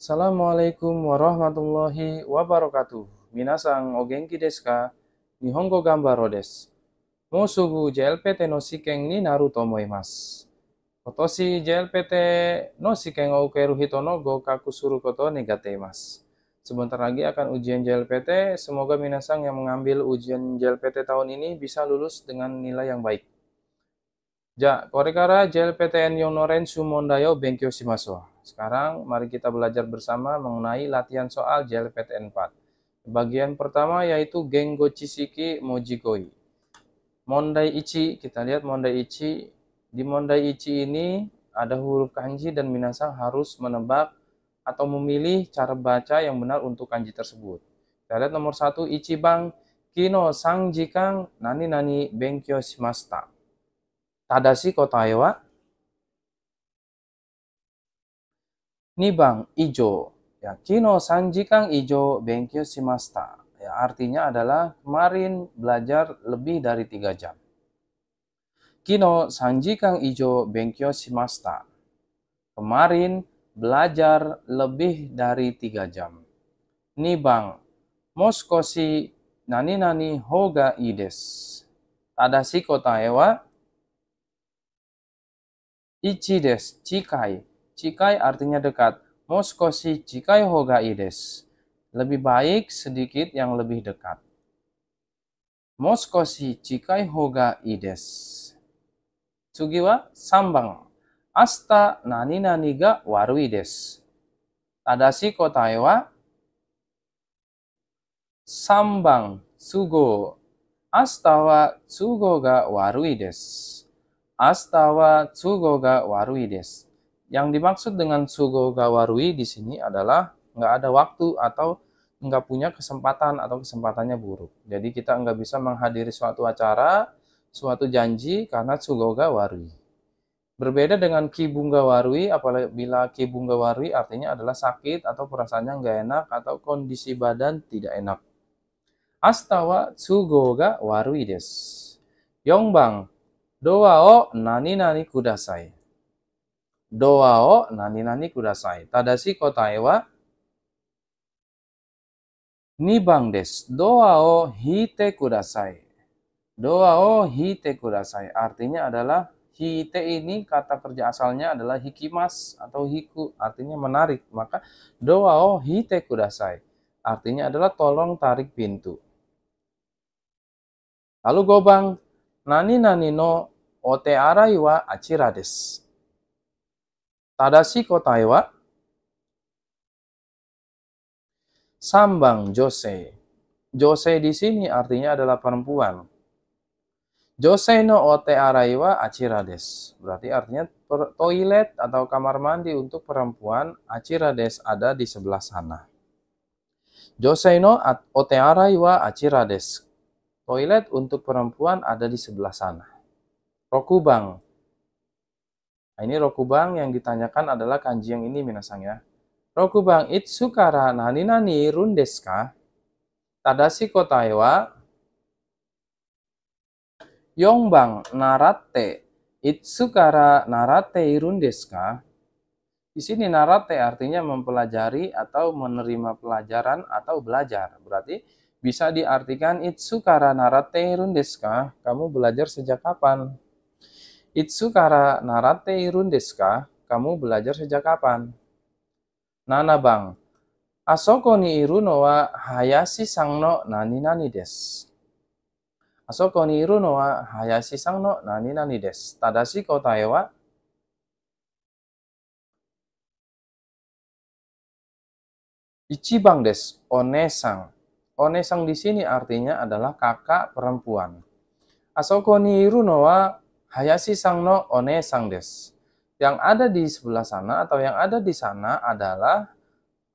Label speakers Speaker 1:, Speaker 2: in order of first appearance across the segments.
Speaker 1: Assalamualaikum warahmatullahi wabarakatuh. Minasang ogenki desu ka? Nihongo gambaro desu. Mo sugu JLPT no shiken ni naru to omoimasu. Kotoshi JLPT no shiken o ukeru hito no gokaku kakusuru koto negate mas. Sebentar lagi akan ujian JLPT. Semoga minasang yang mengambil ujian JLPT tahun ini bisa lulus dengan nilai yang baik. Ja, korekara JLPT en yonoren sumondayo benkyo shimasu. Sekarang mari kita belajar bersama mengenai latihan soal JLPT n 4. Bagian pertama yaitu Gengo Chishiki Mojigoi. Mondai Ichi, kita lihat Mondai Ichi. Di Mondai Ichi ini ada huruf kanji dan minasang harus menebak atau memilih cara baca yang benar untuk kanji tersebut. Kita lihat nomor satu Ichibang Kino Sang Jikang Nani Nani Benkyo Shimasta. Tadashi Ewa, Nibang ijo. Ya, kino sanjikan ijo benkyo shimashita. Ya, artinya adalah kemarin belajar lebih dari tiga jam. Kino sanjikan ijo benkyo shimashita. Kemarin belajar lebih dari tiga jam. Nibang, moskoshi nani nani hoga ides. Tadashi kota ewa, ichi des, chikai. Cikai artinya dekat. Moskosi Cikai hoga ides. Lebih baik sedikit yang lebih dekat. Moskosi Cikai hoga ides. Sugiwa sambang. Asta nani nani ga warui ides. Tadashi kotae wa sambang sugo. Astawa wa ga warui ides. Astawa sugo ga warui desu. Yang dimaksud dengan sugo gawarui di sini adalah nggak ada waktu atau nggak punya kesempatan atau kesempatannya buruk. Jadi kita nggak bisa menghadiri suatu acara, suatu janji karena sugo gawarui. Berbeda dengan kibung gawarui, apabila gawarui artinya adalah sakit atau perasaannya nggak enak atau kondisi badan tidak enak. Astawa sugoga warui des. Yongbang, doa o nani nani kudasai nani nani des. hite kudasai. kudasai. o hite kudasai Artinya adalah hite ini kata kerja asalnya adalah hikimas atau hiku. Artinya menarik. Maka doa o hite kudasai. Artinya adalah tolong tarik pintu. Lalu gobang. Nani nani no ote arai wa acirades. 正しい答えは wa? Sambang Jose. Jose di sini artinya adalah perempuan. Jose no ote araiwa acirades. Berarti artinya toilet atau kamar mandi untuk perempuan acirades ada di sebelah sana. Jose no ote araiwa acirades. Toilet untuk perempuan ada di sebelah sana. Rokubang. Nah, ini rokubang yang ditanyakan adalah kanji yang ini minasang ya. Rokubang itsukara nani nani rundeska. Tada si Tadashi kotae Yongbang narate itsukara narate irun Di sini narate artinya mempelajari atau menerima pelajaran atau belajar. Berarti bisa diartikan itsukara narate irun Kamu belajar sejak kapan? Itsu kara narate irun deska, kamu belajar sejak kapan? Nana bang, asoko ni iru no wa hayashi sang no nani nani des. Asoko ni iru no wa hayashi sang no nani nani des. Tadashi kotae wa Ichibang des, onesang. Onesang di sini artinya adalah kakak perempuan. Asoko ni iru no wa Hayashi Sang no One Sang Des. Yang ada di sebelah sana atau yang ada di sana adalah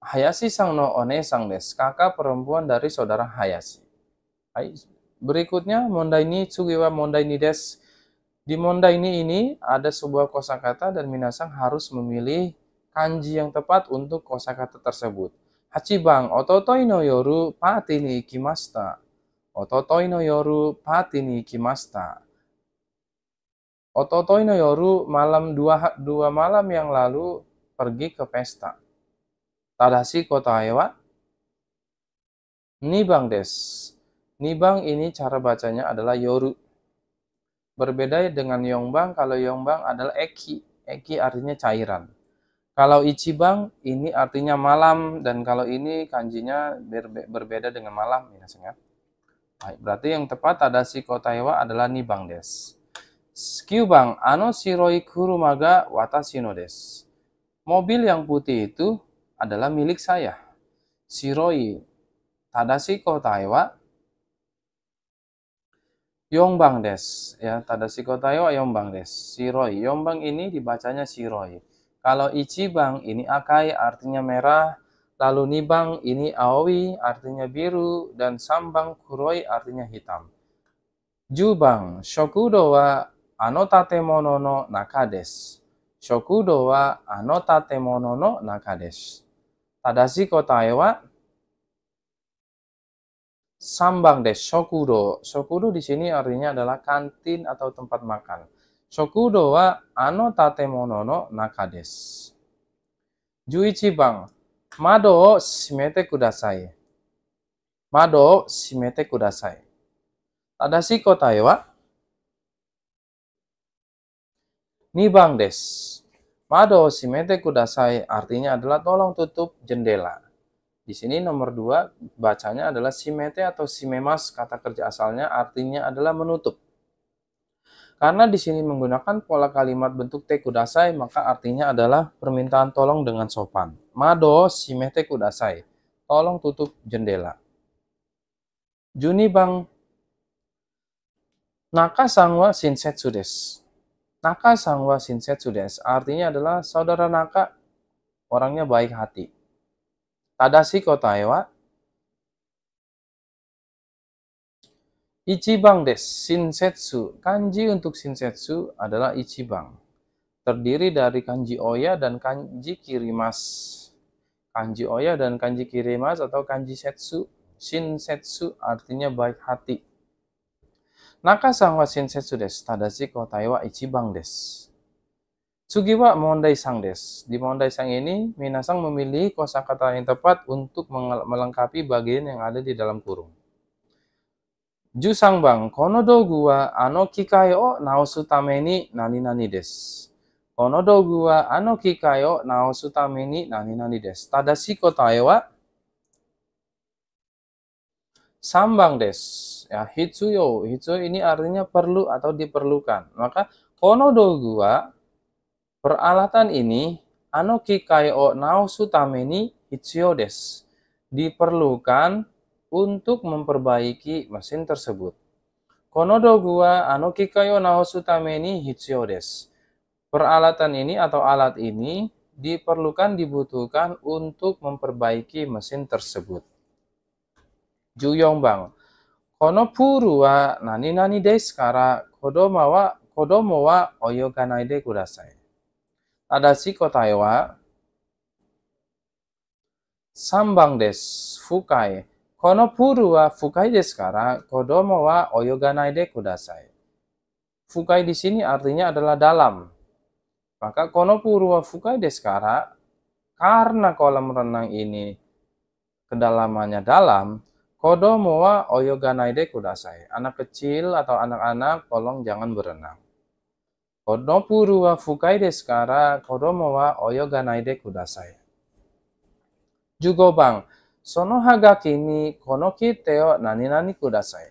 Speaker 1: Hayashi Sang no One Sang Des, kakak perempuan dari saudara Hayashi. Hai. Berikutnya Mondaini Tsugiwa ini Des. Di Mondaini ini ada sebuah kosakata dan Minasang harus memilih kanji yang tepat untuk kosakata tersebut. Hachibang ototoi no yoru pati ni ikimashita. Ototoi no yoru pati ni ikimashita. Ototoi no Yoru malam dua, dua malam yang lalu pergi ke pesta. Tadashi kota Ewa. Nibang des. Nibang ini cara bacanya adalah Yoru. Berbeda dengan Yongbang kalau Yongbang adalah Eki. Eki artinya cairan. Kalau Ichibang ini artinya malam dan kalau ini kanjinya berbeda dengan malam. Ya, Baik, berarti yang tepat Tadashi kota Ewa adalah Nibang des ano des. Mobil yang putih itu adalah milik saya. Siroi, tadashi kotai wa yombang des. Ya, kotai wa yombang des. Siroi, yombang ini dibacanya siroi. Kalau Ichibang ini Akai artinya merah. Lalu Nibang ini Aoi artinya biru. Dan Sambang Kuroi artinya hitam. Jubang Shokudo wa anotate mono no naka desu. Shokudo wa anotate mono no naka desu. Tadashi kotae wa sambang des. Shokudo. Shokudo di sini artinya adalah kantin atau tempat makan. Shokudo wa anotate mono no naka desu. Juichi bang. Mado o shimete kudasai. Mado o shimete kudasai. Tadashi kotae wa bang des. Mado simete kudasai artinya adalah tolong tutup jendela. Di sini nomor dua bacanya adalah simete atau simemas kata kerja asalnya artinya adalah menutup. Karena di sini menggunakan pola kalimat bentuk te kudasai maka artinya adalah permintaan tolong dengan sopan. Mado simete kudasai. Tolong tutup jendela. Juni bang naka sangwa sinsetsu des. Naka sangwa sinsetsu des. Artinya adalah saudara Naka orangnya baik hati. Tadashi kota ewa Ichibang des. Sinsetsu Kanji untuk sinsetsu adalah ichibang. Terdiri dari kanji oya dan kanji kirimas. Kanji oya dan kanji kirimas atau kanji setsu. Shinsetsu artinya baik hati 中さんは親切です。ただし答えは一番です。Sugi wa Mondai Sang des. Di Mondai Sang ini, Minasang memilih kosakata yang tepat untuk melengkapi bagian yang ada di dalam kurung. Jusang bang, konodo gua ano kikai o naosu nani nani des. Konodo gua ano kikai o naosu nani nani des. Tadashi kotae wa sambang des ya hitsuyo hitsuyo ini artinya perlu atau diperlukan maka konodogua gua peralatan ini anoki kikai o nausu tameni hitsuyo des diperlukan untuk memperbaiki mesin tersebut Konodogua gua ano kikai o nausu hitsuyo des peralatan ini atau alat ini diperlukan dibutuhkan untuk memperbaiki mesin tersebut. Juyong Bang. Kono puru wa nani nani desu kara kodomo wa kodomo wa oyoganai de kudasai. Tadashi kotai wa sambang desu fukai. Kono puru wa fukai desu kara kodomo wa oyoganai de kudasai. Fukai di sini artinya adalah dalam. Maka kono puru wa fukai desu kara karena kolam renang ini kedalamannya dalam, Kodo moa oyoganaide kudasai. Anak kecil atau anak-anak tolong jangan berenang. Kodopuru wa fukai deskara kodo moa oyoganaide kudasai. Jugo bang, sono hagaki ni konoki teo nani nani kudasai.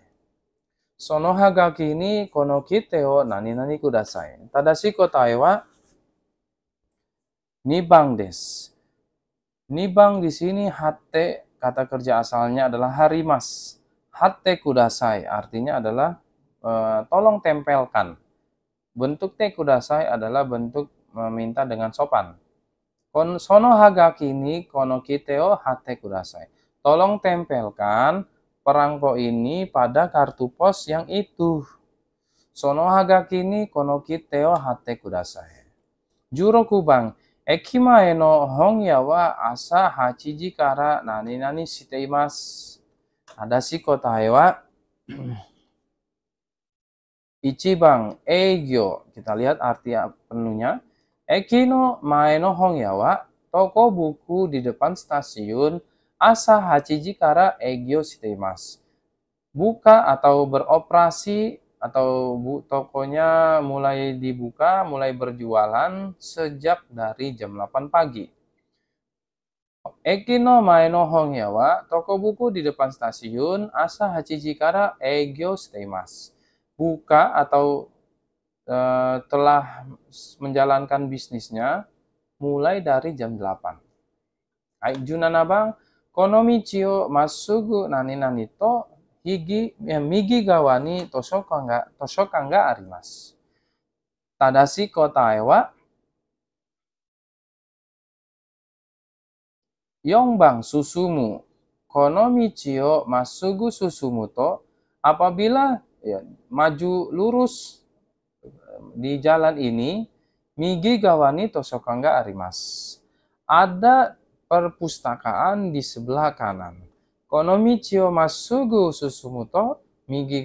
Speaker 1: Sono hagaki ni konoki teo nani nani kudasai. Tadashi kotai wa nibang des. Nibang di sini hate kata kerja asalnya adalah harimas. Hatte kudasai artinya adalah e, tolong tempelkan. Bentuk te kudasai adalah bentuk meminta eh, dengan sopan. Kon sono hagaki ini kono kiteo hatte kudasai. Tolong tempelkan perangko ini pada kartu pos yang itu. Sono hagaki ini kono kiteo hatte kudasai. Juro kubang Eki asa nani nani ada si kota 駅前の本屋は朝8時から何々しています正しい答えは1 kita lihat arti penuhnya. Eki no mae no hongya wa, toko buku di depan stasiun Asa Hachiji Kara Egyo Siteimas. Buka atau beroperasi atau bu tokonya mulai dibuka, mulai berjualan sejak dari jam 8 pagi. Eki no mae no hongyawa, toko buku di depan stasiun Asa Hachijikara Egyo Stemas. Buka atau e, telah menjalankan bisnisnya mulai dari jam 8. Aik Junanabang, konomi cio masugu nani nani to higi migi gawa arimas. Tada ga toshokan ga arimasu. Tadashi kotae wa 4 apabila ya, maju lurus di jalan ini, migi gawani tosokangga arimas. Ada perpustakaan di sebelah kanan. Konomi migi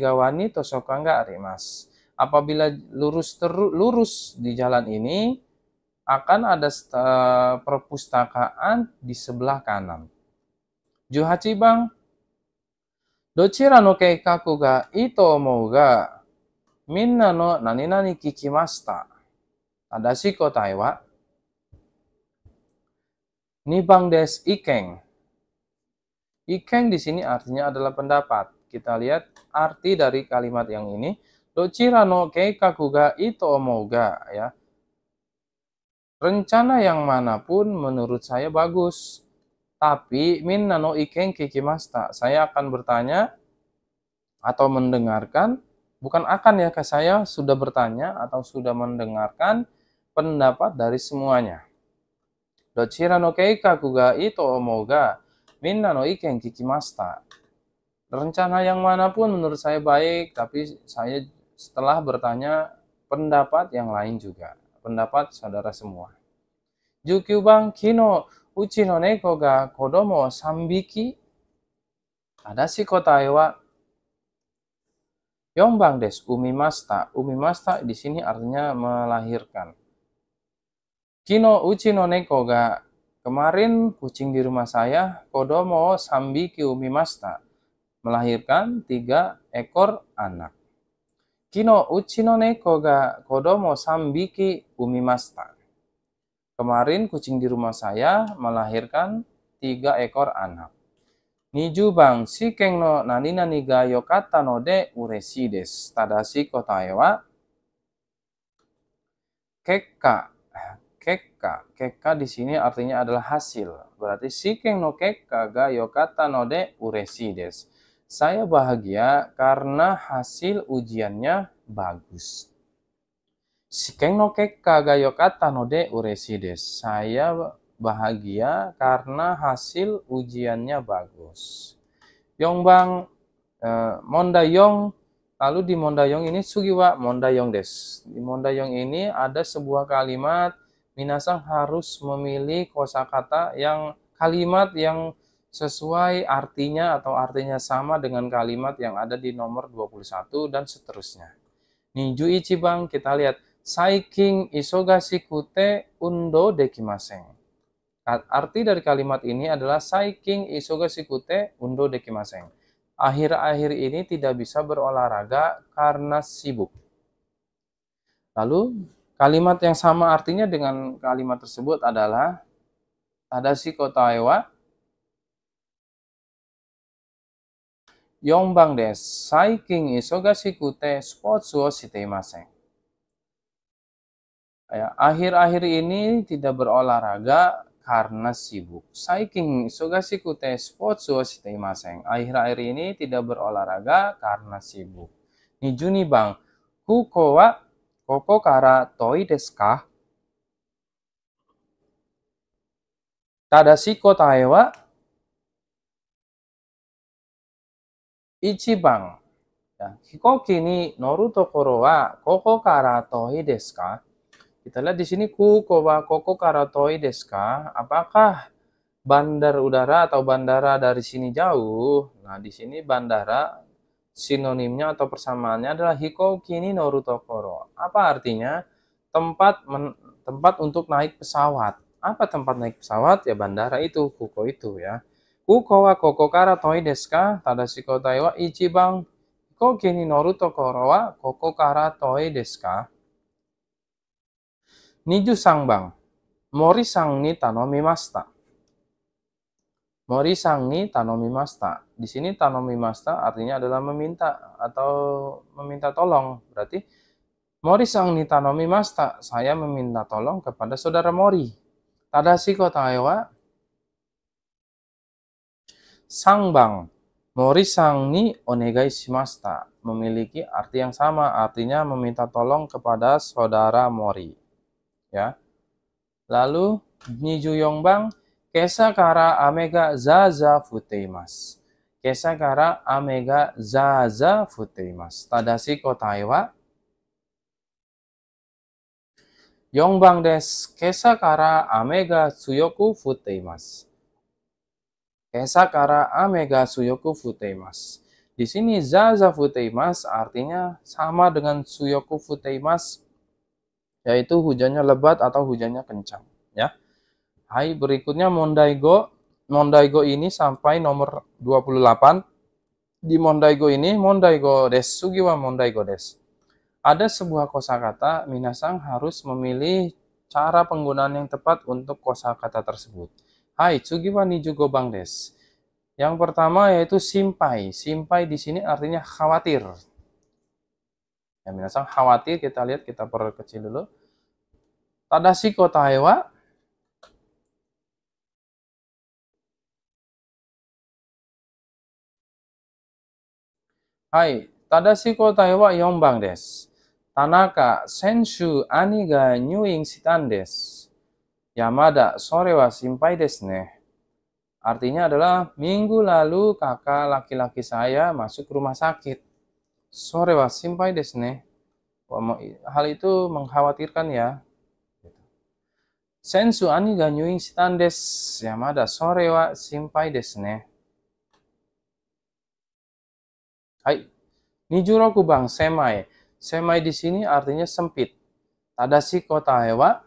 Speaker 1: tosoka ga rimas. Apabila lurus teru, lurus di jalan ini, akan ada perpustakaan di sebelah kanan. Juhachi bang, dochira no keikaku ga ito omou ga, minna no nani nani kikimashita. Tadashi kotai wa, nibang des ikeng. Ikeng di sini artinya adalah pendapat. Kita lihat arti dari kalimat yang ini. Dochira no keikaku ito omoga ya. Rencana yang manapun menurut saya bagus. Tapi min nano ikeng kikimasta. Saya akan bertanya atau mendengarkan bukan akan ya ke saya sudah bertanya atau sudah mendengarkan pendapat dari semuanya. Dochira no keikaku ga ito omoga Minna no kiki kikimasta. Rencana yang manapun menurut saya baik, tapi saya setelah bertanya pendapat yang lain juga. Pendapat saudara semua. Jukyu bang kino uchi no neko ga kodomo sambiki ada si kotae yong bang des umimasta. Umimasta di sini artinya melahirkan. Kino uchi no neko ga Kemarin kucing di rumah saya, Kodomo Sambiki Umimasta, melahirkan tiga ekor anak. Kino uchino neko ga kodomo sambiki umimasta. Kemarin kucing di rumah saya melahirkan tiga ekor anak. Niju bang keng no nani nani ga yokata no de ureshi des. Tadashi kotae wa kekka keka. Keka di sini artinya adalah hasil. Berarti sikeng no keka ga yokata no de uresi des. Saya bahagia karena hasil ujiannya bagus. Sikeng no keka ga yokata no de uresi des. Saya bahagia karena hasil ujiannya bagus. Yong bang, eh, Mondayong lalu di Mondayong ini sugiwa Mondayong des. Di Mondayong ini ada sebuah kalimat Minasang harus memilih kosakata yang kalimat yang sesuai artinya atau artinya sama dengan kalimat yang ada di nomor 21 dan seterusnya. Niju Ichibang kita lihat Saiking isogashi kute undo dekimaseng. Arti dari kalimat ini adalah Saiking isogashi kute undo dekimaseng. Akhir-akhir ini tidak bisa berolahraga karena sibuk. Lalu Kalimat yang sama artinya dengan kalimat tersebut adalah ada si kota ewa Yongbang des, saiking isogashiku te sports wo ya, shiteimasen. akhir-akhir ini tidak berolahraga karena sibuk. Saiking isogashiku te sports wo shiteimasen. Akhir-akhir ini tidak berolahraga karena sibuk. Nijuni bang, kuko wa Koko kara toi deska. Tada siko tae wa. Ichibang. Ya, hikoki ni noru tokoro wa koko kara toi deska. Kita lihat di sini kuko wa koko kara toi deska. Apakah bandar udara atau bandara dari sini jauh? Nah, di sini bandara Sinonimnya atau persamaannya adalah hiko ni noruto koro. Apa artinya? Tempat men, tempat untuk naik pesawat. Apa tempat naik pesawat? Ya bandara itu, kuko itu ya. Kuko wa koko kara toi desu ka? Tadashiko wa ichiban hiko ni noruto rutokoro wa koko kara toi desu ka? Niju sangbang. Mori sang ni tanomimasta. Mori sang ni tanomimasta. Di sini tanomi masta artinya adalah meminta atau meminta tolong. Berarti Mori sang ni tanomi masta, saya meminta tolong kepada saudara Mori. kota Tadashi sang bang Mori sang ni onegai shimasta. Memiliki arti yang sama, artinya meminta tolong kepada saudara Mori. Ya. Lalu Niju bang Kesa Kara Amega Zaza Futeimas. Kesa kara amega zaza futrimas. tadashi kotai wa. Yongbang des. Kesa kara amega suyoku futrimas. Kesa kara amega suyoku futrimas. Di sini zaza futrimas artinya sama dengan suyoku futrimas. Yaitu hujannya lebat atau hujannya kencang. Ya. Hai berikutnya mondai go. Mondaigo ini sampai nomor 28 di Mondaigo ini Mondaigo des Sugiwa Mondaigo des ada sebuah kosakata Minasang harus memilih cara penggunaan yang tepat untuk kosakata tersebut Hai Sugiwa Niju bang des yang pertama yaitu simpai simpai di sini artinya khawatir ya Minasang khawatir kita lihat kita perkecil dulu kota Taewa tada des. Tanaka nyuing Yamada simpai des ne. Artinya adalah minggu lalu kakak laki-laki saya masuk rumah sakit. Sore wa simpai des ne. Hal itu mengkhawatirkan ya. Sensu ani ga nyuing sitan des. Yamada sore wa simpai des ne. Hai, nijuro kubang semai. Semai di sini artinya sempit. si kota hewa.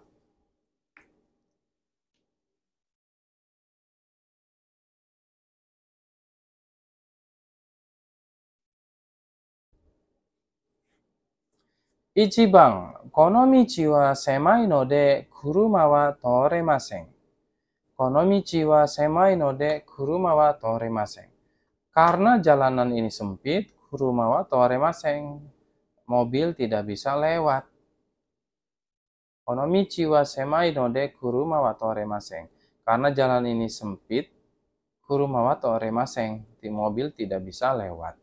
Speaker 1: bang, kono michi wa semai no de kuruma wa toremasen. Kono michi wa semai no de kuruma wa toremasen. Karena jalanan ini sempit, Kurumawa toremaseng mobil tidak bisa lewat. Onomichi wa semai no de Kurumawa toremaseng. Karena jalan ini sempit, Kurumawa toremaseng di mobil tidak bisa lewat.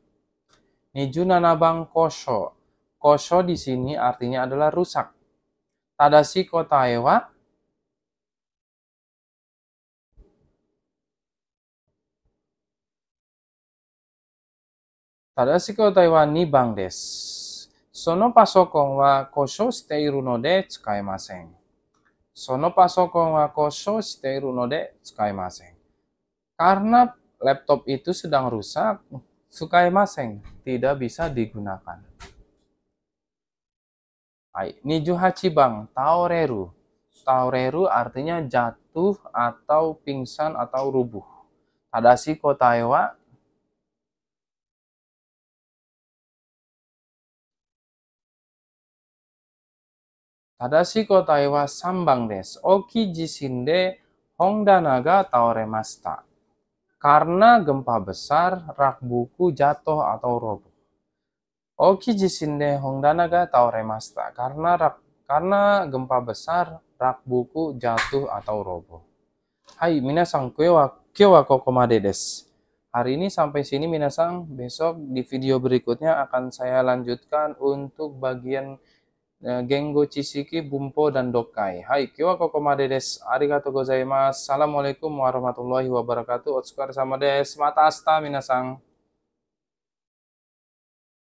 Speaker 1: Niju nanabang kosho. Kosho di sini artinya adalah rusak. Tadashi ewa 正しく答えは2番です。そのパソコンは故障しているので使えません。そのパソコンは故障しているので使えません。Karena laptop itu sedang rusak, maseng tidak bisa digunakan. Hai, Niju Hachibang, Taoreru. Taoreru artinya jatuh atau pingsan atau rubuh. kota Kotaiwa, 正しい答えは3 karena gempa besar, rak buku jatuh atau robo. Oki jisin de hongdana ga Karena rak, karena gempa besar, rak buku jatuh atau robo. Hai, minasang kue wa, kue wa kokomade des. Hari ini sampai sini minasang, besok di video berikutnya akan saya lanjutkan untuk bagian Eh, Gengo Chisiki, Bumpo, dan Dokai. Hai, kiwa made dedes. Arigato gozaimasu. Assalamualaikum warahmatullahi wabarakatuh. Otsukare sama des. Mata asta minasang.